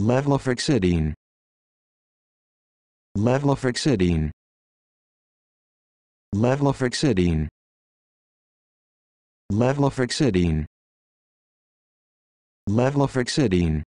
Levofloxetine. Levofloxetine. Levofloxetine. Levofloxetine. Levofloxetine.